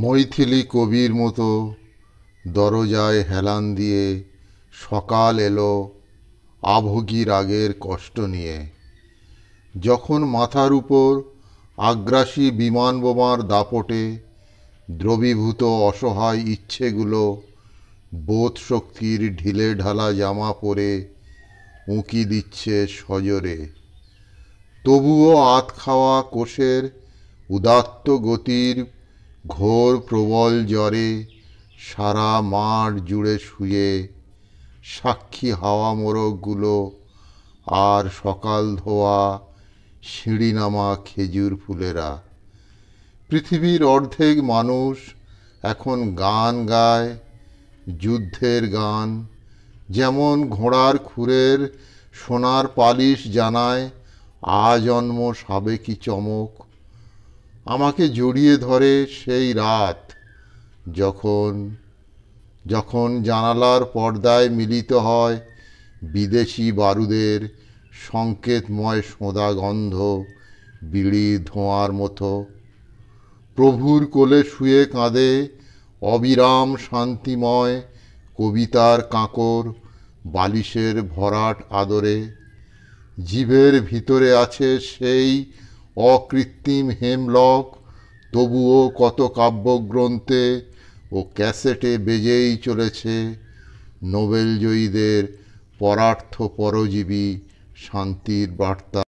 মৈথিলি কবির মতো দরজায় হেলান দিয়ে সকাল এলো আভোগী রাগের কষ্ট নিয়ে যখন মাথার উপর আগ্রাসী বিমান বোমার দাপটে দ্রবীভূত অসহায় ইচ্ছেগুলো বোধ শক্তির ঢিলে ঢালা জামা পরে উঁকি দিচ্ছে সজরে তবুও আত খাওয়া কোষের উদাত্ত গতির ঘোর প্রবল জ্বরে সারা মাঠ জুড়ে শুয়ে সাক্ষী হাওয়া মোরগগুলো আর সকাল ধোয়া সিঁড়ি নামা খেজুর ফুলেরা পৃথিবীর অর্ধেক মানুষ এখন গান গায় যুদ্ধের গান যেমন ঘোড়ার খুরের সোনার পালিশ জানায় আজন্ম সাবেকি চমক আমাকে জড়িয়ে ধরে সেই রাত যখন যখন জানালার পর্দায় মিলিত হয় বিদেশি বারুদের সংকেতময় সোঁদা গন্ধ বিড়ি ধোঁয়ার মতো প্রভুর কোলে শুয়ে কাঁদে অবিরাম শান্তিময় কবিতার কাঁকর বালিশের ভরাট আদরে জীবের ভিতরে আছে সেই অকৃত্রিম হেমলক তবুও কত কাব্যগ্রন্থে ও ক্যাসেটে বেজেই চলেছে নোবেলজয়ীদের পরার্থ পরজীবী শান্তির বার্তা